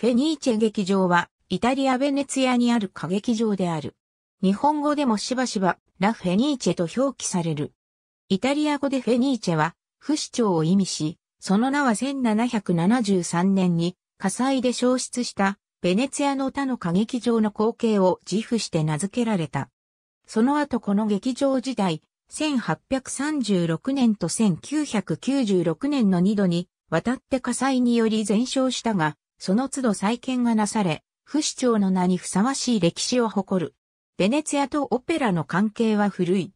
フェニーチェ劇場は、イタリア・ベネツィアにある歌劇場である。日本語でもしばしば、ラ・フェニーチェと表記される。イタリア語でフェニーチェは、不死鳥を意味し、その名は1773年に火災で消失したベネツィアの他の歌劇場の光景を自負して名付けられた。その後この劇場時代、1836年と1996年の2度に渡って火災により全焼したが、その都度再建がなされ、不死鳥の名にふさわしい歴史を誇る。ベネツィアとオペラの関係は古い。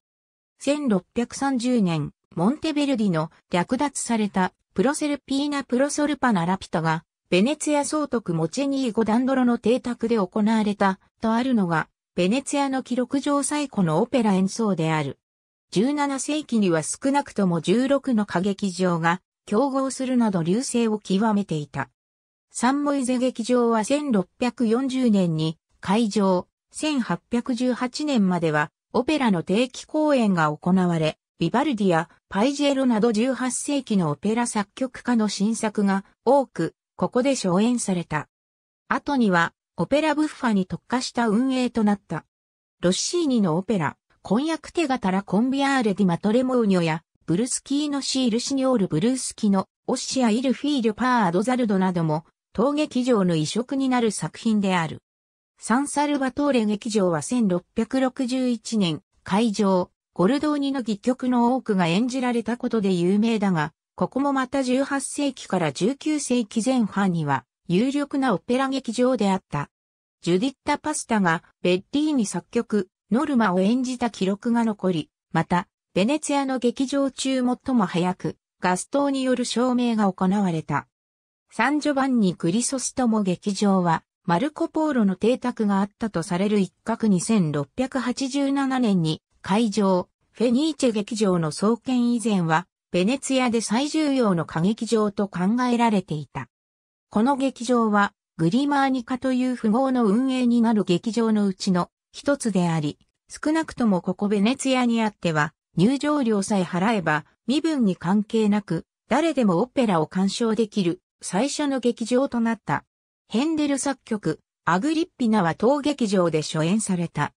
1630年、モンテベルディの略奪されたプロセルピーナ・プロソルパナ・ラピタが、ベネツィア総督モチェニーゴ・ダンドロの邸宅で行われた、とあるのが、ベネツィアの記録上最古のオペラ演奏である。17世紀には少なくとも16の歌劇場が競合するなど流星を極めていた。サンモイゼ劇場は1640年に開場、1818年まではオペラの定期公演が行われ、ビバルディやパイジェロなど18世紀のオペラ作曲家の新作が多く、ここで初演された。後には、オペラブッファに特化した運営となった。ロッシーニのオペラ、婚約手形らコンビアーレディマトレモーニョや、ブルスキーのシールシニョールブルースキのオッシアイルフィールパーアドザルドなども当劇場の移植になる作品である。サンサルバトーレ劇場は1661年、会場、ゴルドーニの戯曲の多くが演じられたことで有名だが、ここもまた18世紀から19世紀前半には有力なオペラ劇場であった。ジュディッタ・パスタがベッリーに作曲、ノルマを演じた記録が残り、また、ベネツィアの劇場中最も早く、ガスーによる照明が行われた。サンジョバンニ・クリソストモ劇場は、マルコ・ポーロの邸宅があったとされる一角2687年に、会場、フェニーチェ劇場の創建以前は、ベネツィアで最重要の歌劇場と考えられていた。この劇場は、グリマーニカという符号の運営になる劇場のうちの一つであり、少なくともここベネツィアにあっては、入場料さえ払えば、身分に関係なく、誰でもオペラを鑑賞できる最初の劇場となった。ヘンデル作曲、アグリッピナは当劇場で初演された。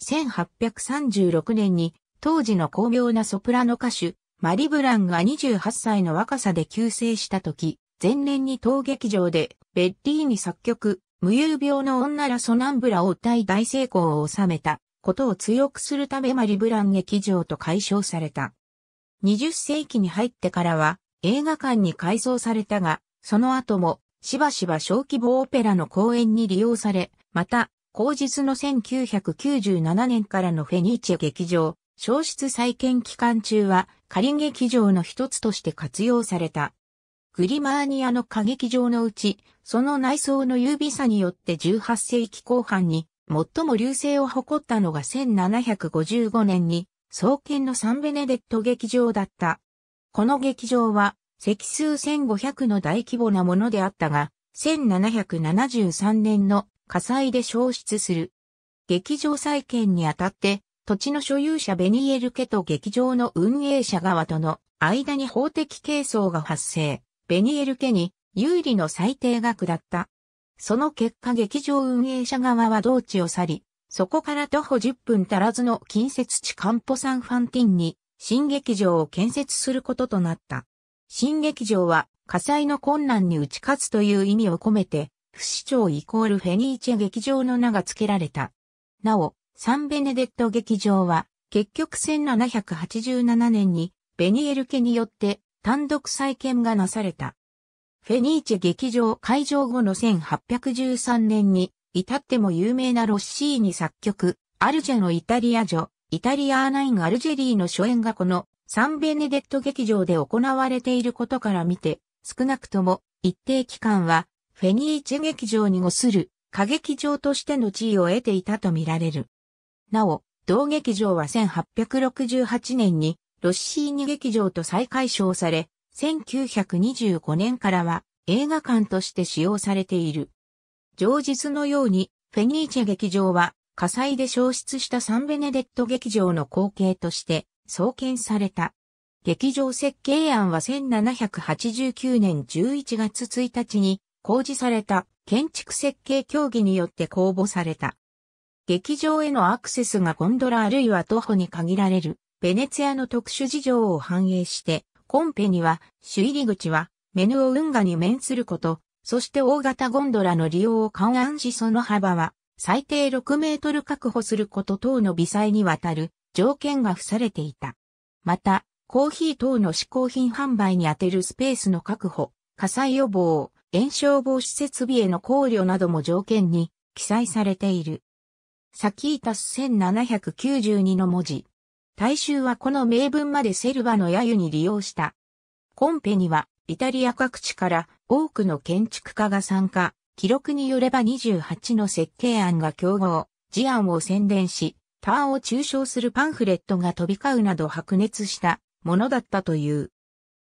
1836年に当時の巧妙なソプラノ歌手、マリブランが28歳の若さで急逝した時、前年に当劇場でベッリーに作曲、無遊病の女らソナンブラを歌い大成功を収めたことを強くするためマリブラン劇場と解消された。20世紀に入ってからは映画館に改装されたが、その後も、しばしば小規模オペラの公演に利用され、また、後日の1997年からのフェニーチェ劇場、消失再建期間中は仮劇場の一つとして活用された。グリマーニアの歌劇場のうち、その内装の優美さによって18世紀後半に最も流星を誇ったのが1755年に創建のサンベネデット劇場だった。この劇場は積数1500の大規模なものであったが、1773年の火災で消失する。劇場再建にあたって、土地の所有者ベニエル家と劇場の運営者側との間に法的係争が発生。ベニエル家に有利の最低額だった。その結果劇場運営者側は同地を去り、そこから徒歩10分足らずの近接地カンポサンファンティンに新劇場を建設することとなった。新劇場は火災の困難に打ち勝つという意味を込めて、不死鳥イコールフェニーチェ劇場の名が付けられた。なお、サンベネデット劇場は、結局1787年にベニエル家によって単独再建がなされた。フェニーチェ劇場開場後の1813年に、至っても有名なロッシーに作曲、アルジェのイタリア女、イタリアーナイン・アルジェリーの初演がこのサンベネデット劇場で行われていることから見て、少なくとも一定期間はフェニーチェ劇場にごする歌劇場としての地位を得ていたとみられる。なお、同劇場は1868年にロッシーニ劇場と再解消され、1925年からは映画館として使用されている。上日のように、フェニーチェ劇場は火災で消失したサンベネデット劇場の後継として創建された。劇場設計案は1789年11月1日に公示された建築設計協議によって公募された。劇場へのアクセスがゴンドラあるいは徒歩に限られるベネツィアの特殊事情を反映してコンペには主入り口はメヌオ運河に面すること、そして大型ゴンドラの利用を勘案しその幅は最低6メートル確保すること等の微細にわたる条件が付されていた。また、コーヒー等の嗜好品販売に充てるスペースの確保、火災予防、炎症防止設備への考慮なども条件に記載されている。サキータス1792の文字。大衆はこの名文までセルバの揶揄に利用した。コンペには、イタリア各地から多くの建築家が参加、記録によれば28の設計案が競合、事案を宣伝し、パーを中傷するパンフレットが飛び交うなど白熱したものだったという。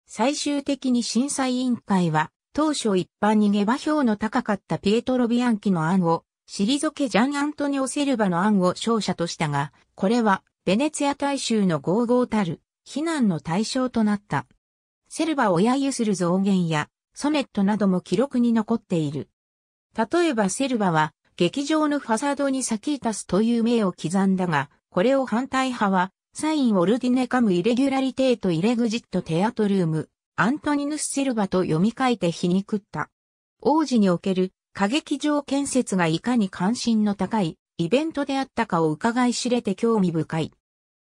最終的に審査委員会は、当初一般に下馬評の高かったピエトロ・ビアンキの案を、退けジャン・アントニオ・セルバの案を勝者としたが、これは、ベネツィア大衆の合合たる、非難の対象となった。セルバを揶揄する増言や、ソネットなども記録に残っている。例えばセルバは、劇場のファサードにサキータスという名を刻んだが、これを反対派は、サイン・オルディネカム・イレギュラリテート・イレグジット・テアトルーム、アントニヌス・シルバと読み替えて皮肉った。王子における歌劇場建設がいかに関心の高いイベントであったかを伺い知れて興味深い。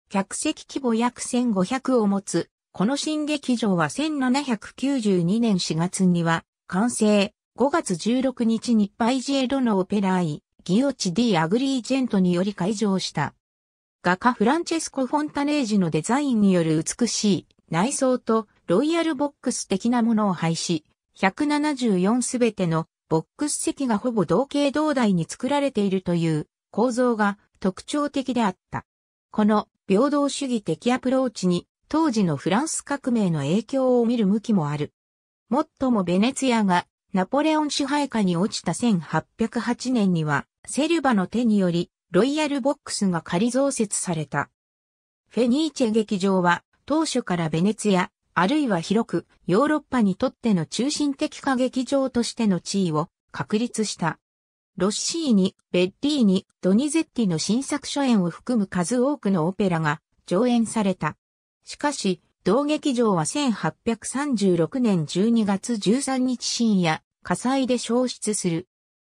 客席規模約1500を持つ、この新劇場は1792年4月には完成、5月16日にパイジェロのオペライ、ギオチ・ディ・アグリージェントにより開場した。画家フランチェスコ・フォンタネージのデザインによる美しい内装とロイヤルボックス的なものを配し、174すべてのボックス席がほぼ同型同台に作られているという構造が特徴的であった。この平等主義的アプローチに当時のフランス革命の影響を見る向きもある。もっともベネツィアがナポレオン支配下に落ちた1808年には、セルバの手により、ロイヤルボックスが仮増設された。フェニーチェ劇場は、当初からベネツヤ、ア、あるいは広く、ヨーロッパにとっての中心的歌劇場としての地位を確立した。ロッシーニ、ベッリーニ、ドニゼッティの新作初演を含む数多くのオペラが上演された。しかし、同劇場は1836年12月13日深夜、火災で消失する。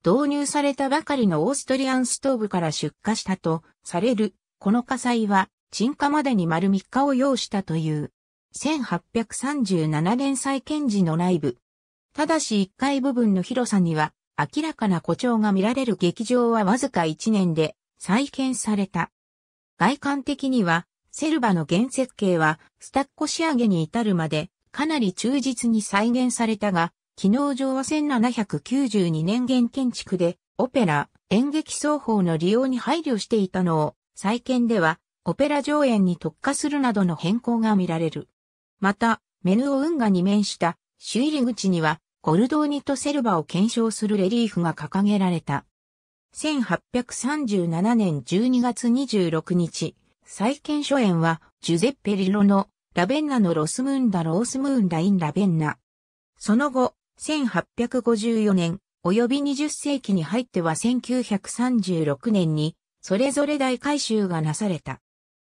導入されたばかりのオーストリアンストーブから出火したとされる、この火災は鎮火までに丸3日を要したという。1837年再建時の内部。ただし1階部分の広さには明らかな誇張が見られる劇場はわずか1年で再建された。外観的にはセルバの原設計はスタッコ仕上げに至るまでかなり忠実に再現されたが、機能上は1792年現建築で、オペラ、演劇双方の利用に配慮していたのを、再建では、オペラ上演に特化するなどの変更が見られる。また、メヌオ運河に面した、主入り口には、ゴルドーニとセルバを検証するレリーフが掲げられた。1837年12月26日、再建初演は、ジュゼッペ・リロの、ラベンナのロスムーンダ・ロースムーンダ・イン・ラベンナ。その後、1854年、及び20世紀に入っては1936年に、それぞれ大改修がなされた。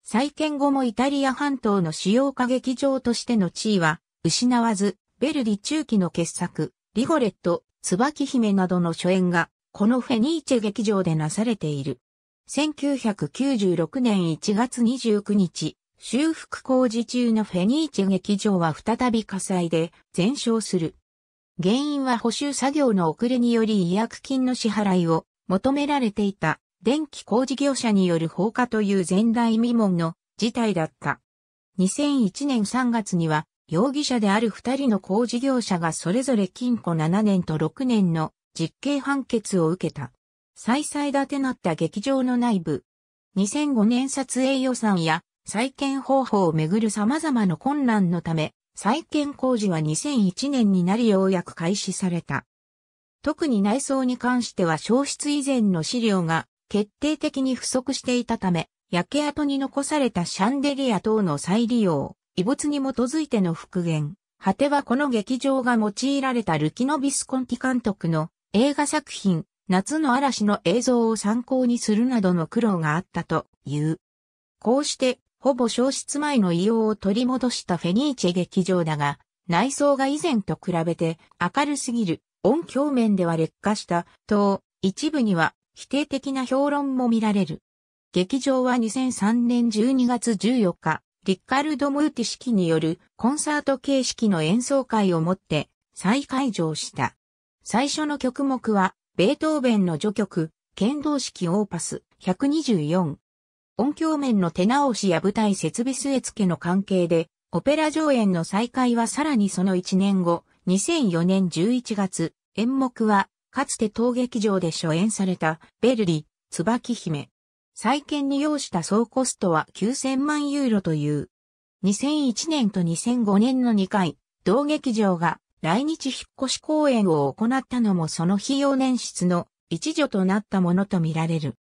再建後もイタリア半島の主要歌劇場としての地位は、失わず、ベルディ中期の傑作、リゴレット、椿姫などの初演が、このフェニーチェ劇場でなされている。1996年1月29日、修復工事中のフェニーチェ劇場は再び火災で全焼する。原因は補修作業の遅れにより違約金の支払いを求められていた電気工事業者による放火という前代未聞の事態だった。2001年3月には容疑者である2人の工事業者がそれぞれ禁錮7年と6年の実刑判決を受けた。再々立てなった劇場の内部。2005年撮影予算や再建方法をめぐる様々な困難のため、再建工事は2001年になりようやく開始された。特に内装に関しては消失以前の資料が決定的に不足していたため、焼け跡に残されたシャンデリア等の再利用、遺物に基づいての復元、果てはこの劇場が用いられたルキノ・ビスコンティ監督の映画作品、夏の嵐の映像を参考にするなどの苦労があったという。こうしてほぼ消失前の異様を取り戻したフェニーチェ劇場だが、内装が以前と比べて明るすぎる、音響面では劣化したと、一部には否定的な評論も見られる。劇場は2003年12月14日、リッカルド・ムーティ式によるコンサート形式の演奏会をもって再開場した。最初の曲目は、ベートーベンの序曲、剣道式オーパス124。音響面の手直しや舞台設備据え付けの関係で、オペラ上演の再開はさらにその1年後、2004年11月、演目は、かつて当劇場で初演された、ベルリ、椿姫。再建に要した総コストは9000万ユーロという。2001年と2005年の2回、同劇場が来日引っ越し公演を行ったのもその費用捻出の一助となったものとみられる。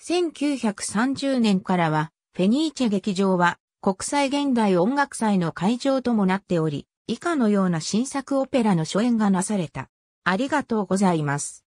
1930年からは、フェニーチェ劇場は国際現代音楽祭の会場ともなっており、以下のような新作オペラの初演がなされた。ありがとうございます。